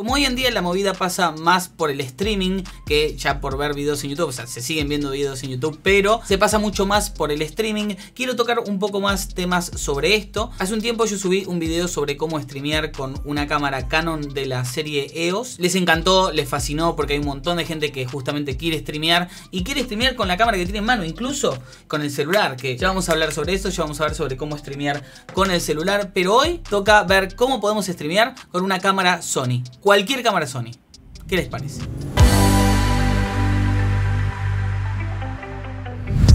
Como hoy en día la movida pasa más por el streaming que ya por ver videos en YouTube, o sea, se siguen viendo videos en YouTube, pero se pasa mucho más por el streaming, quiero tocar un poco más temas sobre esto. Hace un tiempo yo subí un video sobre cómo streamear con una cámara Canon de la serie EOS. Les encantó, les fascinó porque hay un montón de gente que justamente quiere streamear y quiere streamear con la cámara que tiene en mano, incluso con el celular, que ya vamos a hablar sobre eso, ya vamos a hablar sobre cómo streamear con el celular, pero hoy toca ver cómo podemos streamear con una cámara Sony cualquier cámara Sony. ¿Qué les parece?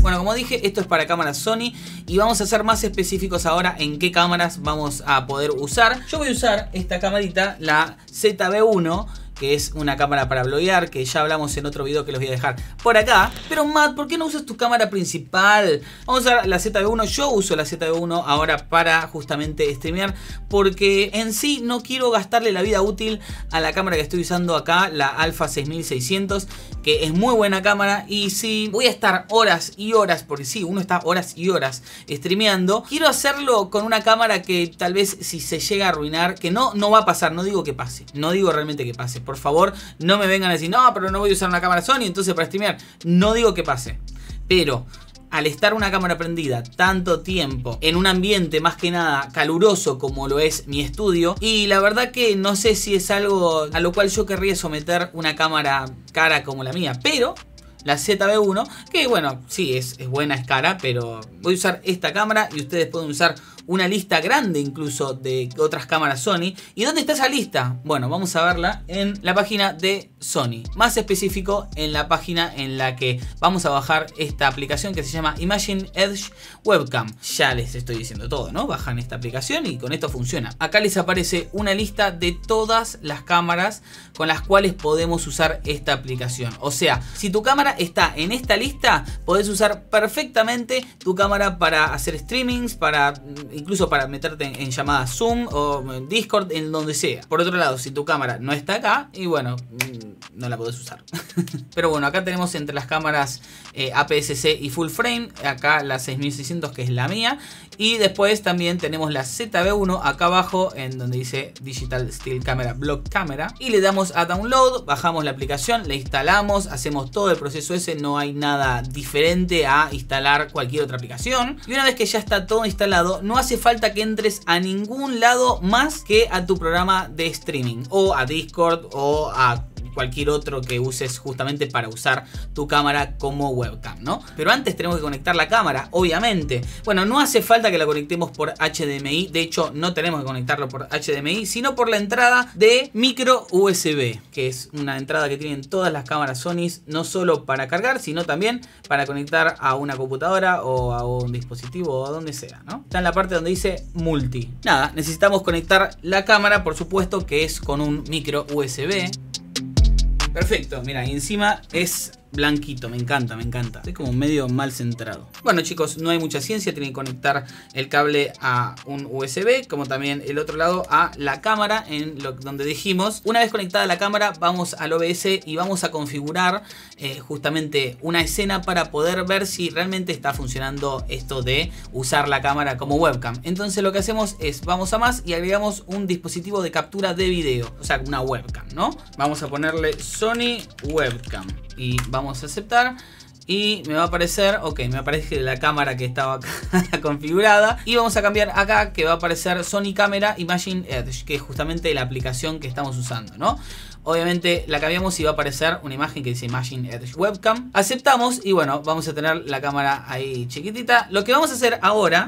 Bueno, como dije, esto es para cámaras Sony y vamos a ser más específicos ahora en qué cámaras vamos a poder usar. Yo voy a usar esta camarita, la ZB1, que es una cámara para bloguear, que ya hablamos en otro video que los voy a dejar por acá. Pero Matt, ¿por qué no usas tu cámara principal? Vamos a usar la ZV1, yo uso la ZV1 ahora para justamente streamear, porque en sí no quiero gastarle la vida útil a la cámara que estoy usando acá, la Alpha 6600 que es muy buena cámara y si voy a estar horas y horas, porque si uno está horas y horas streameando, quiero hacerlo con una cámara que tal vez si se llega a arruinar, que no, no va a pasar, no digo que pase, no digo realmente que pase, por favor, no me vengan a decir, no, pero no voy a usar una cámara Sony, entonces para streamear, no digo que pase, pero al estar una cámara prendida tanto tiempo en un ambiente más que nada caluroso como lo es mi estudio y la verdad que no sé si es algo a lo cual yo querría someter una cámara cara como la mía, pero la ZB1, que bueno, sí, es, buena, es cara, pero voy a usar esta cámara y ustedes pueden usar una lista grande incluso de otras cámaras Sony. ¿Y dónde está esa lista? Bueno, vamos a verla en la página de Sony. Más específico en la página en la que vamos a bajar esta aplicación que se llama Imagine Edge Webcam. Ya les estoy diciendo todo, ¿no? Bajan esta aplicación y con esto funciona. Acá les aparece una lista de todas las cámaras con las cuales podemos usar esta aplicación. O sea, si tu cámara está en esta lista, podés usar perfectamente tu cámara para hacer streamings, para incluso para meterte en, llamadas Zoom o Discord, en donde sea. Por otro lado, si tu cámara no está acá, y bueno, mm, no la puedes usar. Pero bueno, acá tenemos entre las cámaras eh, APSC APS-C y full frame, acá la 6600 que es la mía, y después también tenemos la ZB1 acá abajo en donde dice Digital Steel Camera Block Camera y le damos a download, bajamos la aplicación, la instalamos, hacemos todo el proceso ese, no hay nada diferente a instalar cualquier otra aplicación y una vez que ya está todo instalado, no hace hace falta que entres a ningún lado más que a tu programa de streaming o a Discord o a cualquier otro que uses justamente para usar tu cámara como webcam, ¿no? Pero antes tenemos que conectar la cámara, obviamente. Bueno, no hace falta que la conectemos por HDMI, de hecho no tenemos que conectarlo por HDMI, sino por la entrada de micro USB, que es una entrada que tienen todas las cámaras Sony, no solo para cargar, sino también para conectar a una computadora o a un dispositivo o a donde sea, ¿no? Está en la parte donde dice multi. Nada, necesitamos conectar la cámara, por supuesto que es con un micro USB. Perfecto, mira, y encima es blanquito, me encanta, me encanta. Estoy como medio mal centrado. Bueno chicos, no hay mucha ciencia, tienen que conectar el cable a un USB, como también el otro lado a la cámara, en lo, donde dijimos. Una vez conectada la cámara, vamos al OBS y vamos a configurar eh, justamente una escena para poder ver si realmente está funcionando esto de usar la cámara como webcam. Entonces lo que hacemos es, vamos a más y agregamos un dispositivo de captura de video, o sea, una webcam, ¿no? Vamos a ponerle Sony Webcam y vamos a aceptar. Y me va a aparecer, ok, me aparece la cámara que estaba configurada. Y vamos a cambiar acá que va a aparecer Sony Camera Imagine Edge, que es justamente la aplicación que estamos usando, ¿no? Obviamente la cambiamos y va a aparecer una imagen que dice Imagine Edge Webcam. Aceptamos y bueno, vamos a tener la cámara ahí chiquitita. Lo que vamos a hacer ahora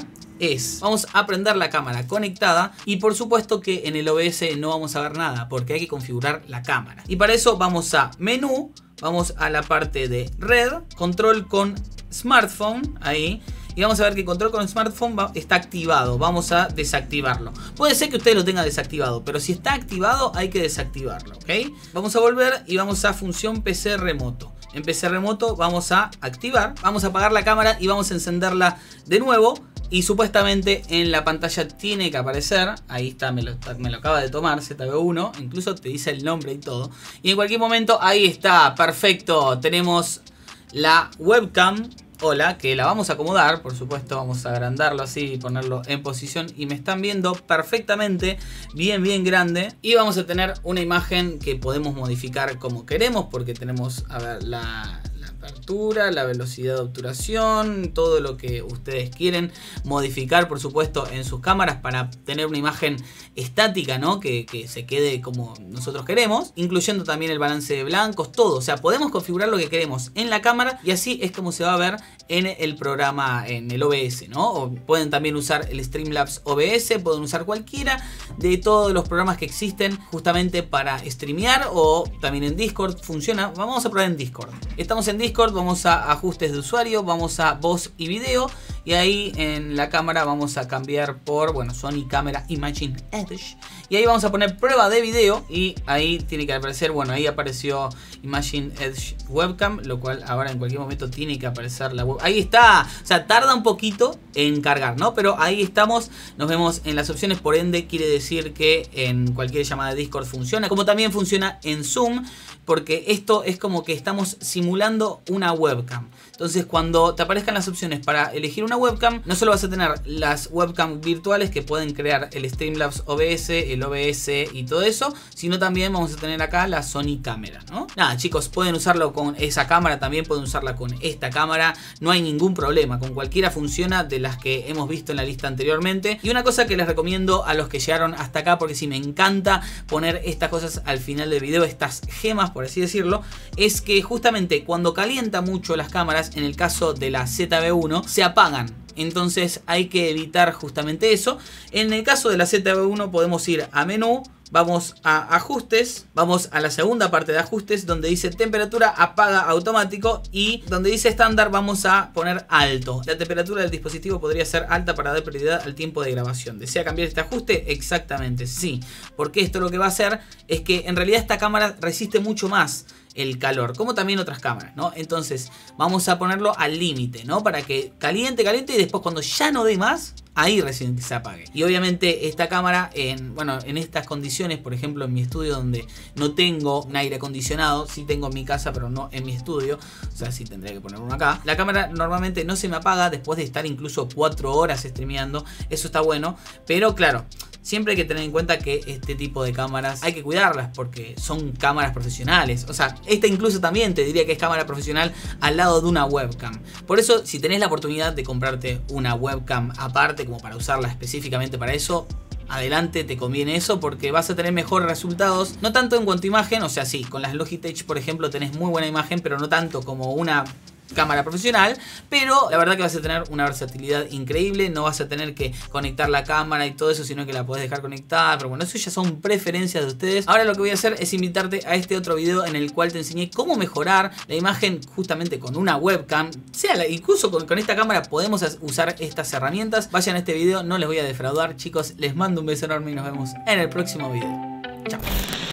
vamos a prender la cámara conectada y por supuesto que en el OBS no vamos a ver nada porque hay que configurar la cámara. Y para eso vamos a menú, vamos a la parte de red, control con smartphone, ahí y vamos a ver que control con smartphone está activado. Vamos a desactivarlo. Puede ser que usted lo tenga desactivado, pero si está activado hay que desactivarlo, ¿ok? Vamos a volver y vamos a función PC remoto. En PC remoto vamos a activar, vamos a apagar la cámara y vamos a encenderla de nuevo. Y supuestamente en la pantalla tiene que aparecer. Ahí está, me lo, acaba de tomar, ZB1. Incluso te dice el nombre y todo. Y en cualquier momento, ahí está, perfecto. Tenemos la webcam. Hola, que la vamos a acomodar, por supuesto, vamos a agrandarlo así y ponerlo en posición. Y me están viendo perfectamente, bien, bien grande. Y vamos a tener una imagen que podemos modificar como queremos, porque tenemos, a ver, la, altura, la velocidad de obturación, todo lo que ustedes quieren modificar, por supuesto, en sus cámaras para tener una imagen estática, ¿no? Que, se quede como nosotros queremos, incluyendo también el balance de blancos, todo. O sea, podemos configurar lo que queremos en la cámara y así es como se va a ver en el programa, en el OBS, ¿no? pueden también usar el Streamlabs OBS, pueden usar cualquiera de todos los programas que existen justamente para streamear o también en Discord funciona. Vamos a probar en Discord. Estamos en Discord vamos a ajustes de usuario, vamos a voz y video y ahí en la cámara vamos a cambiar por, bueno, Sony Camera Imagine Edge. Y ahí vamos a poner prueba de video y ahí tiene que aparecer, bueno, ahí apareció Imagine Edge Webcam, lo cual ahora en cualquier momento tiene que aparecer la web. Ahí está, o sea, tarda un poquito en cargar, ¿no? Pero ahí estamos, nos vemos en las opciones, por ende quiere decir que en cualquier llamada de Discord funciona, como también funciona en Zoom, porque esto es como que estamos simulando una webcam. Entonces, cuando te aparezcan las opciones para elegir una webcam, no solo vas a tener las webcams virtuales que pueden crear el Streamlabs OBS, el OBS y todo eso, sino también vamos a tener acá la Sony cámara, ¿no? Nada, chicos, pueden usarlo con esa cámara, también pueden usarla con esta cámara, no hay ningún problema, con cualquiera funciona de las que hemos visto en la lista anteriormente. Y una cosa que les recomiendo a los que llegaron hasta acá, porque si me encanta poner estas cosas al final del video, estas gemas, por así decirlo, es que justamente cuando calienta mucho las cámaras, en el caso de la ZB1, se apagan entonces hay que evitar justamente eso. En el caso de la ZB1 podemos ir a menú, Vamos a ajustes, vamos a la segunda parte de ajustes donde dice temperatura apaga automático y donde dice estándar vamos a poner alto. La temperatura del dispositivo podría ser alta para dar prioridad al tiempo de grabación. ¿Desea cambiar este ajuste? Exactamente, sí. Porque esto lo que va a hacer es que en realidad esta cámara resiste mucho más el calor, como también otras cámaras, ¿no? Entonces vamos a ponerlo al límite, ¿no? Para que caliente, caliente y después cuando ya no dé más, ahí recién que se apague. Y obviamente esta cámara, en, bueno, en estas condiciones, por ejemplo en mi estudio donde no tengo un aire acondicionado, sí tengo en mi casa, pero no en mi estudio, o sea, sí tendría que poner uno acá. La cámara normalmente no se me apaga después de estar incluso cuatro horas streameando, eso está bueno, pero claro, siempre hay que tener en cuenta que este tipo de cámaras hay que cuidarlas porque son cámaras profesionales. O sea, esta incluso también te diría que es cámara profesional al lado de una webcam. Por eso, si tenés la oportunidad de comprarte una webcam aparte, como para usarla específicamente para eso, adelante te conviene eso porque vas a tener mejores resultados, no tanto en cuanto a imagen, o sea, sí, con las Logitech por ejemplo tenés muy buena imagen, pero no tanto como una cámara profesional, pero la verdad que vas a tener una versatilidad increíble, no vas a tener que conectar la cámara y todo eso, sino que la podés dejar conectada, pero bueno, eso ya son preferencias de ustedes. Ahora lo que voy a hacer es invitarte a este otro video en el cual te enseñé cómo mejorar la imagen justamente con una webcam, sea incluso con, con esta cámara podemos usar estas herramientas. Vayan a este video, no les voy a defraudar, chicos, les mando un beso enorme y nos vemos en el próximo video. Chao.